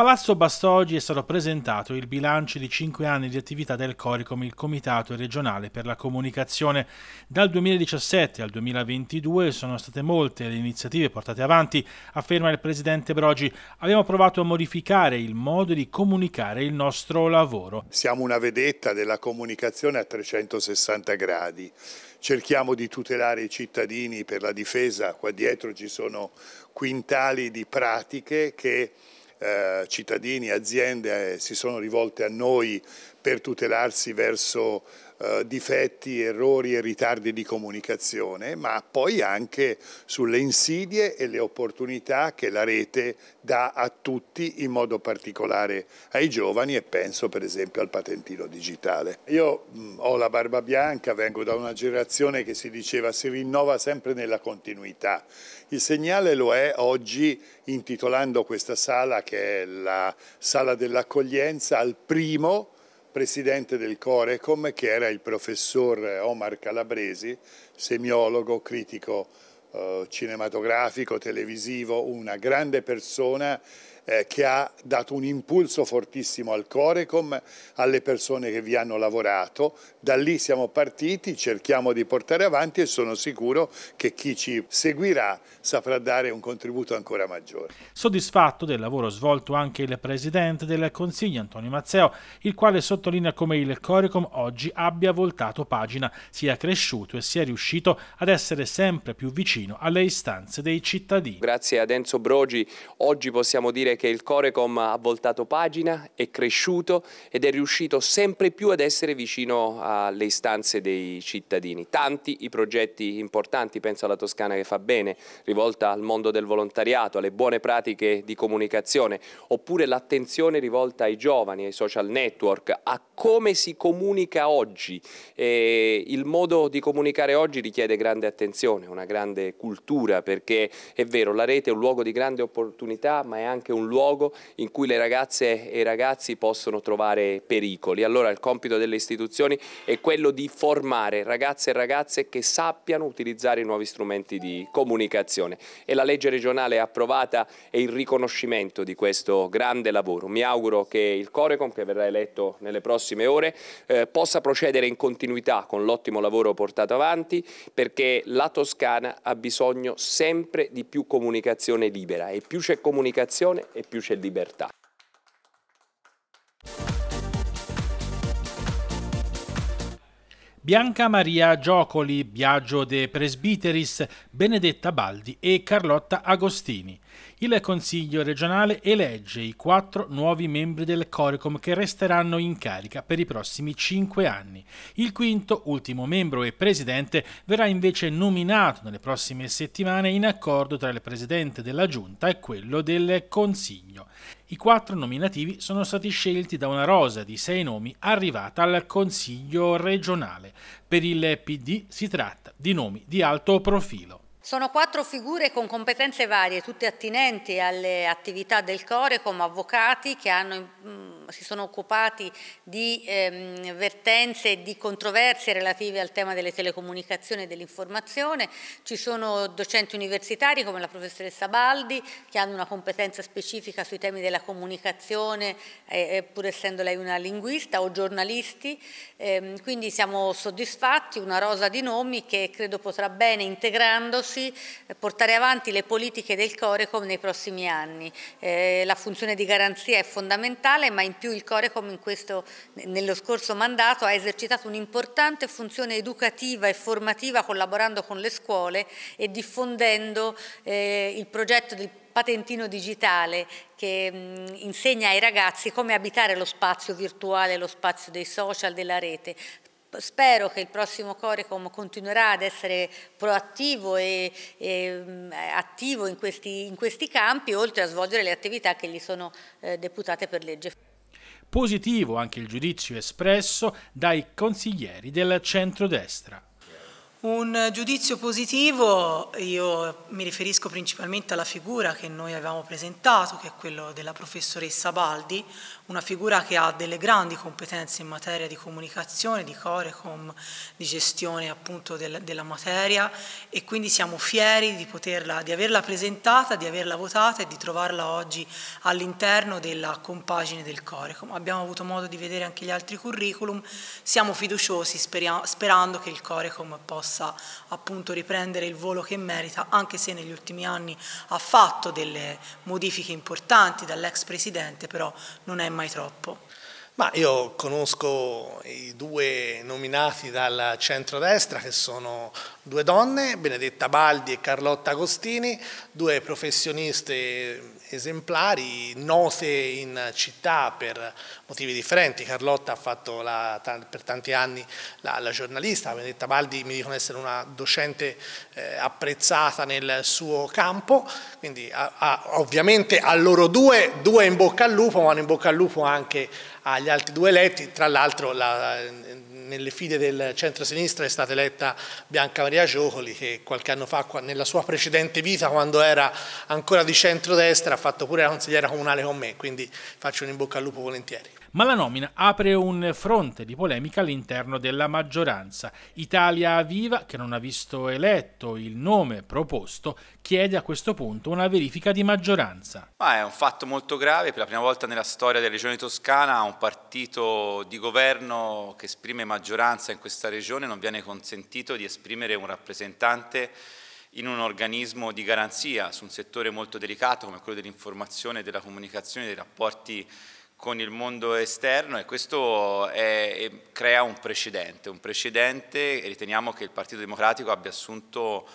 Palazzo Bastoggi è stato presentato il bilancio di 5 anni di attività del Coricom, il Comitato regionale per la comunicazione. Dal 2017 al 2022 sono state molte le iniziative portate avanti, afferma il presidente Brogi. Abbiamo provato a modificare il modo di comunicare il nostro lavoro. Siamo una vedetta della comunicazione a 360 gradi. Cerchiamo di tutelare i cittadini per la difesa. Qua dietro ci sono quintali di pratiche che eh, cittadini, aziende eh, si sono rivolte a noi per tutelarsi verso eh, difetti, errori e ritardi di comunicazione, ma poi anche sulle insidie e le opportunità che la rete dà a tutti, in modo particolare ai giovani e penso per esempio al patentino digitale. Io mh, mm, ho la barba bianca, vengo da una generazione che si diceva si rinnova sempre nella continuità. Il segnale lo è oggi intitolando questa sala che è la sala dell'accoglienza al primo presidente del Corecom che era il professor eh, Omar Calabresi, semiologo, critico eh, cinematografico, televisivo, una grande persona eh, che ha dato un impulso fortissimo al Corecom, alle persone che vi hanno lavorato. Da lì siamo partiti, cerchiamo di portare avanti e sono sicuro che chi ci seguirà saprà dare un contributo ancora maggiore. Soddisfatto del lavoro svolto anche il Presidente del Consiglio, Antonio Mazzeo, il quale sottolinea come il Corecom oggi abbia voltato pagina, sia cresciuto e sia riuscito ad essere sempre più vicino alle istanze dei cittadini. Grazie a Enzo Brogi oggi possiamo dire dire che il Corecom ha voltato pagina, è cresciuto ed è riuscito sempre più ad essere vicino alle istanze dei cittadini. Tanti i progetti importanti, penso alla Toscana che fa bene, rivolta al mondo del volontariato, alle buone pratiche di comunicazione, oppure l'attenzione rivolta ai giovani, ai social network, a come si comunica oggi. E il modo di comunicare oggi richiede grande attenzione, una grande cultura, perché è vero, la rete è un luogo di grande opportunità, ma è anche un un luogo in cui le ragazze e i ragazzi possono trovare pericoli. Allora il compito delle istituzioni è quello di formare ragazze e ragazze che sappiano utilizzare i nuovi strumenti di comunicazione e la legge regionale approvata è il riconoscimento di questo grande lavoro. Mi auguro che il Corecom, che verrà eletto nelle prossime ore, eh, possa procedere in continuità con l'ottimo lavoro portato avanti perché la Toscana ha bisogno sempre di più comunicazione libera e più c'è comunicazione e più c'è libertà. Bianca Maria Giocoli, Biagio De Presbiteris, Benedetta Baldi e Carlotta Agostini. Il Consiglio regionale elegge i quattro nuovi membri del Corecom che resteranno in carica per i prossimi cinque anni. Il quinto, ultimo membro e presidente, verrà invece nominato nelle prossime settimane in accordo tra il presidente della Giunta e quello del Consiglio. I quattro nominativi sono stati scelti da una rosa di sei nomi arrivata al Consiglio regionale. Per il PD si tratta di nomi di alto profilo. Sono quattro figure con competenze varie, tutte attinenti alle attività del Core come avvocati che hanno, mm, si sono occupati di ehm, vertenze e di controversie relative al tema delle telecomunicazioni e dell'informazione, ci sono docenti universitari come la professoressa Baldi che hanno una competenza specifica sui temi della comunicazione eh, eh pur essendo lei una linguista o giornalisti, ehm, quindi siamo soddisfatti, una rosa di nomi che credo potrà bene integrandosi risorse, eh, portare avanti le politiche del Corecom nei prossimi anni. Eh, la funzione di garanzia è fondamentale, ma in più il Corecom questo, nello scorso mandato ha esercitato un'importante funzione educativa e formativa collaborando con le scuole e diffondendo eh, il progetto del patentino digitale che mm, insegna ai ragazzi come abitare lo spazio virtuale, lo spazio dei social, della rete, Spero che il prossimo Corecom continuerà ad essere proattivo e, e mm, attivo in questi, in questi, campi, oltre a svolgere le attività che gli sono eh, deputate per legge. Positivo anche il giudizio espresso dai consiglieri del centrodestra. Un giudizio positivo, io mi riferisco principalmente alla figura che noi avevamo presentato, che è quella della professoressa Baldi, una figura che ha delle grandi competenze in materia di comunicazione, di corecom, di gestione appunto del, della materia e quindi siamo fieri di, poterla, di averla presentata, di averla votata e di trovarla oggi all'interno della compagine del corecom. Abbiamo avuto modo di vedere anche gli altri curriculum, siamo fiduciosi speria, sperando che il corecom possa possa appunto riprendere il volo che merita, anche se negli ultimi anni ha fatto delle modifiche importanti dall'ex presidente, però non è mai troppo. Ma io conosco i due nominati dal centrodestra che sono due donne, Benedetta Baldi e Carlotta Agostini, due professioniste esemplari, note in città per motivi differenti. Carlotta ha fatto la, per tanti anni la, la, giornalista, Benedetta Baldi mi dicono essere una docente eh, apprezzata nel suo campo, quindi a, a, ovviamente a loro due, due in bocca al lupo, ma in bocca al lupo anche agli altri due eletti, tra l'altro la, nelle file del centro-sinistra è stata eletta Bianca Maria Giocoli che qualche anno fa nella sua precedente vita quando era ancora di centro-destra ha fatto pure la consigliera comunale con me, quindi faccio un in bocca al lupo volentieri ma la nomina apre un fronte di polemica all'interno della maggioranza. Italia Viva, che non ha visto eletto il nome proposto, chiede a questo punto una verifica di maggioranza. Ma è un fatto molto grave, per la prima volta nella storia della regione toscana un partito di governo che esprime maggioranza in questa regione non viene consentito di esprimere un rappresentante in un organismo di garanzia su un settore molto delicato come quello dell'informazione, della comunicazione, dei rapporti con il mondo esterno e questo è, è, crea un precedente, un precedente e riteniamo che il Partito Democratico abbia assunto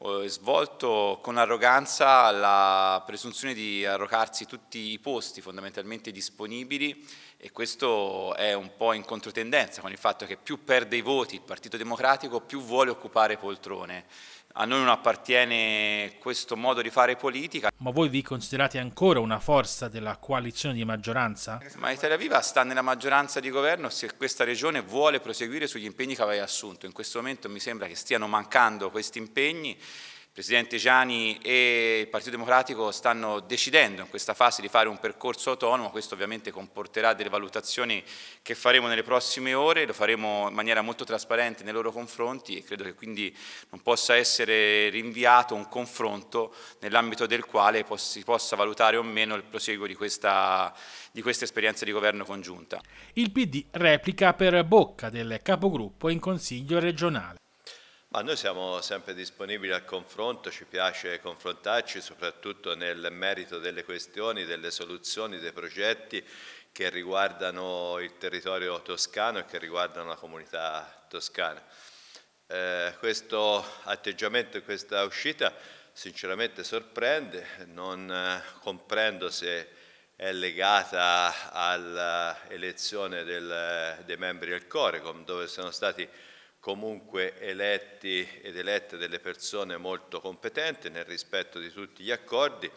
eh, svolto con arroganza la presunzione di arrocarsi tutti i posti fondamentalmente disponibili e questo è un po' in controtendenza con il fatto che più perde i voti il Partito Democratico, più vuole occupare poltrone. A noi non appartiene questo modo di fare politica. Ma voi vi considerate ancora una forza della coalizione di maggioranza? Ma Italia Viva sta nella maggioranza di governo se questa regione vuole proseguire sugli impegni che aveva assunto. In questo momento mi sembra che stiano mancando questi impegni Presidente Gianni e il Partito Democratico stanno decidendo in questa fase di fare un percorso autonomo, questo ovviamente comporterà delle valutazioni che faremo nelle prossime ore, lo faremo in maniera molto trasparente nei loro confronti e credo che quindi non possa essere rinviato un confronto nell'ambito del quale si possa valutare o meno il proseguo di questa, di questa esperienza di governo congiunta. Il PD replica per bocca del capogruppo in Consiglio regionale. Ma noi siamo sempre disponibili al confronto, ci piace confrontarci soprattutto nel merito delle questioni, delle soluzioni, dei progetti che riguardano il territorio toscano e che riguardano la comunità toscana. Eh, questo atteggiamento, e questa uscita sinceramente sorprende, non eh, comprendo se è legata all'elezione dei membri del Corecom dove sono stati comunque eletti ed elette delle persone molto competenti nel rispetto di tutti gli accordi,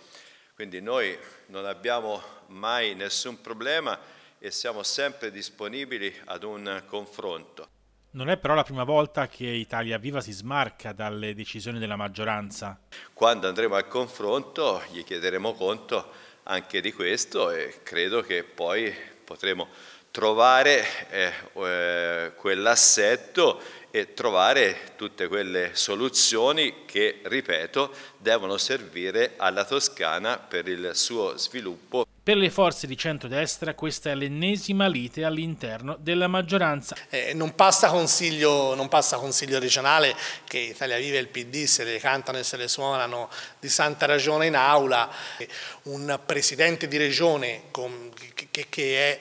quindi noi non abbiamo mai nessun problema e siamo sempre disponibili ad un confronto. Non è però la prima volta che Italia Viva si smarca dalle decisioni della maggioranza. Quando andremo al confronto gli chiederemo conto anche di questo e credo che poi potremo trovare eh, eh quell'assetto e trovare tutte quelle soluzioni che, ripeto, devono servire alla Toscana per il suo sviluppo. Per le forze di centrodestra questa è l'ennesima lite all'interno della maggioranza. Eh, non, passa consiglio, non, passa consiglio, regionale che Italia Viva e il PD se le cantano e se le suonano di santa ragione in aula. Un presidente di regione con, che, che, è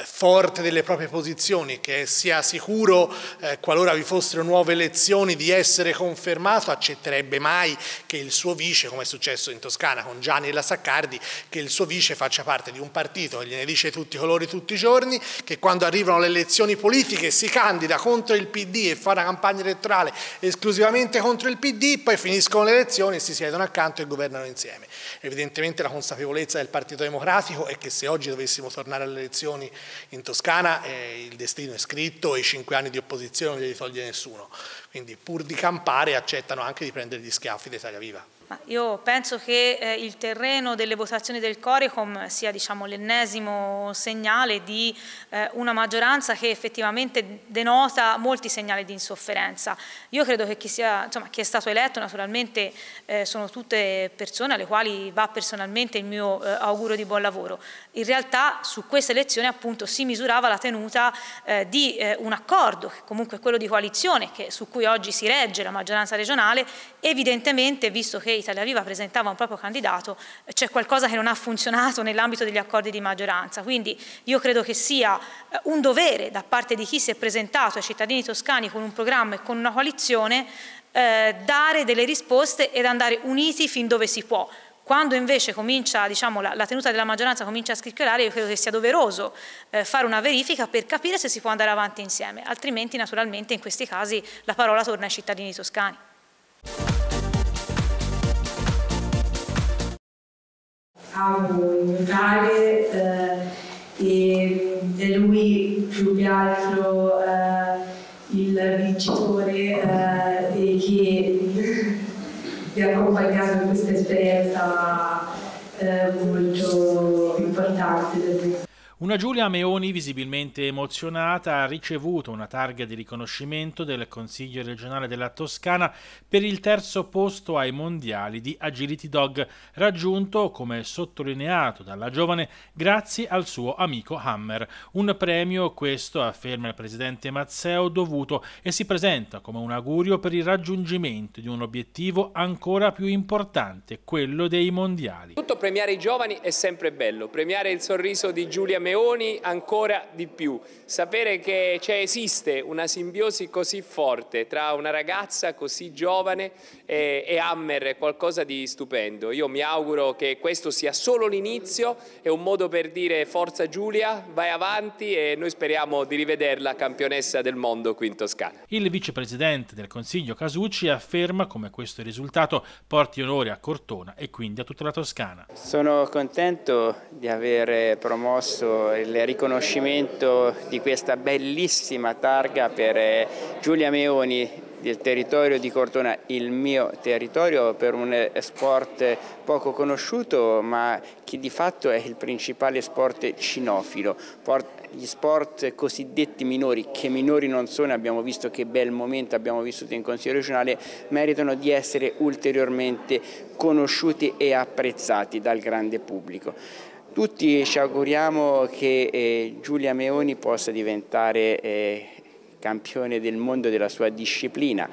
eh, forte delle proprie posizioni, che sia sicuro eh, qualora qualora vi fossero nuove elezioni, di essere confermato, accetterebbe mai che il suo vice, come è successo in Toscana con Gianni e La Saccardi, che il suo vice faccia parte di un partito che gliene dice tutti i colori tutti i giorni, che quando arrivano le elezioni politiche si candida contro il PD e fa una campagna elettorale esclusivamente contro il PD, poi finiscono le elezioni, e si siedono accanto e governano insieme. Evidentemente la consapevolezza del Partito Democratico è che se oggi dovessimo tornare alle elezioni in Toscana eh, il destino è scritto e i cinque anni di opposizione li toglie nessuno, quindi pur di campare accettano anche di prendere gli schiaffi di Italia Viva io penso che eh, il terreno delle votazioni del Corecom sia diciamo, l'ennesimo segnale di eh, una maggioranza che effettivamente denota molti segnali di insofferenza. Io credo che chi, sia, insomma, chi è stato eletto naturalmente eh, sono tutte persone alle quali va personalmente il mio eh, auguro di buon lavoro. In realtà su questa elezione appunto si misurava la tenuta eh, di eh, un accordo, comunque quello di coalizione, che, su cui oggi si regge la maggioranza regionale, evidentemente visto che Italia Viva presentava un proprio candidato, c'è qualcosa che non ha funzionato nell'ambito degli accordi di maggioranza. Quindi io credo che sia eh, un dovere da parte di chi si è presentato ai cittadini toscani con un programma e con una coalizione eh, dare delle risposte ed andare uniti fin dove si può. Quando invece comincia, diciamo, la, la, tenuta della maggioranza comincia a scricchiolare, io credo che sia doveroso eh, fare una verifica per capire se si può andare avanti insieme, altrimenti naturalmente in questi casi la parola torna ai cittadini toscani. amo nuotare eh, e, e, lui più che altro eh, il vincitore eh, che mi ha accompagnato in questa esperienza eh, molto importante del mio una Giulia Meoni visibilmente emozionata ha ricevuto una targa di riconoscimento del Consiglio regionale della Toscana per il terzo posto ai mondiali di Agility Dog, raggiunto, come sottolineato dalla giovane, grazie al suo amico Hammer. Un premio, questo afferma il presidente Mazzeo, dovuto e si presenta come un augurio per il raggiungimento di un obiettivo ancora più importante, quello dei mondiali. Tutto premiare i giovani è sempre bello, premiare il sorriso di Giulia Meoni Meoni ancora di più. Sapere che cioè, esiste una simbiosi così forte tra una ragazza così giovane e, eh, e Hammer è qualcosa di stupendo. Io mi auguro che questo sia solo l'inizio, è un modo per dire forza Giulia, vai avanti e noi speriamo di rivederla campionessa del mondo qui in Toscana. Il vicepresidente del Consiglio Casucci afferma come questo risultato porti onore a Cortona e quindi a tutta la Toscana. Sono contento di aver promosso il riconoscimento di questa bellissima targa per eh, Giulia Meoni del territorio di Cortona, il mio territorio, per un sport poco conosciuto ma che di fatto è il principale sport cinofilo. Gli sport cosiddetti minori, che minori non sono, abbiamo visto che bel momento abbiamo vissuto in Consiglio regionale, meritano di essere ulteriormente conosciuti e apprezzati dal grande pubblico. Tutti ci auguriamo che eh, Giulia Meoni possa diventare eh, campione del mondo della sua disciplina.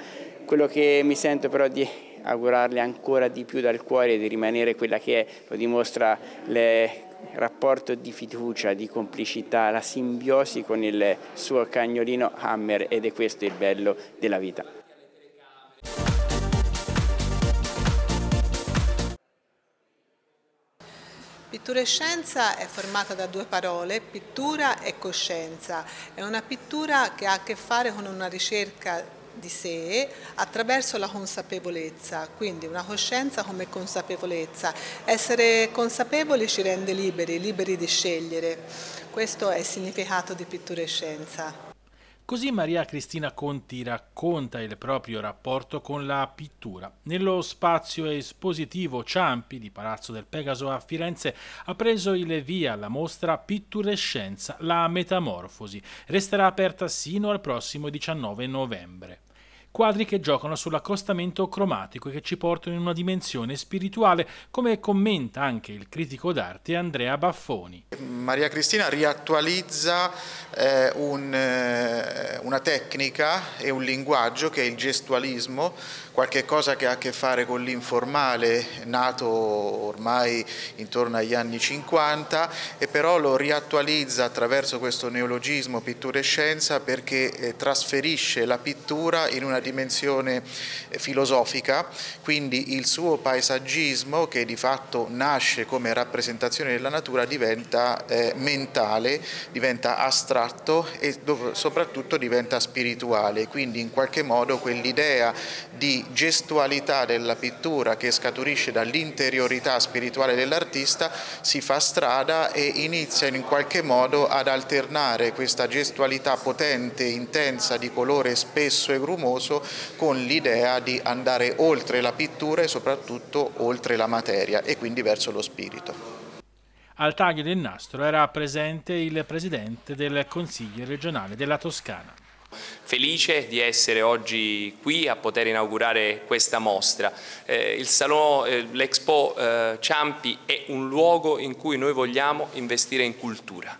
Quello che mi sento però di augurarle ancora di più dal cuore di rimanere quella che è, lo dimostra il eh, rapporto di fiducia, di complicità, la simbiosi con il suo cagnolino Hammer ed è questo il bello della vita. Pitturescenza è formata da due parole, pittura e coscienza. È una pittura che ha a che fare con una ricerca di sé attraverso la consapevolezza, quindi una coscienza come consapevolezza. Essere consapevoli ci rende liberi, liberi di scegliere. Questo è il significato di pitturescenza. Così Maria Cristina Conti racconta il proprio rapporto con la pittura. Nello spazio espositivo Ciampi di Palazzo del Pegaso a Firenze ha preso il via la mostra Pitturescenza, la metamorfosi. Resterà aperta sino al prossimo 19 novembre quadri che giocano sull'accostamento cromatico e che ci portano in una dimensione spirituale, come commenta anche il critico d'arte Andrea Baffoni. Maria Cristina riattualizza eh, un, eh, una tecnica e un linguaggio che è il gestualismo, qualche cosa che ha a che fare con l'informale nato ormai intorno agli anni 50 e però lo riattualizza attraverso questo neologismo pittura e scienza perché eh, trasferisce la pittura in una dimensione eh, filosofica, quindi il suo paesaggismo che di fatto nasce come rappresentazione della natura diventa eh, mentale, diventa astratto e soprattutto diventa spirituale, quindi in qualche modo quell'idea di gestualità della pittura che scaturisce dall'interiorità spirituale dell'artista si fa strada e inizia in qualche modo ad alternare questa gestualità potente, intensa, di colore spesso e grumoso con l'idea di andare oltre la pittura e soprattutto oltre la materia e quindi verso lo spirito. Al taglio del nastro era presente il presidente del Consiglio regionale della Toscana. Felice di essere oggi qui a poter inaugurare questa mostra. Eh, eh, L'Expo eh, Ciampi è un luogo in cui noi vogliamo investire in cultura.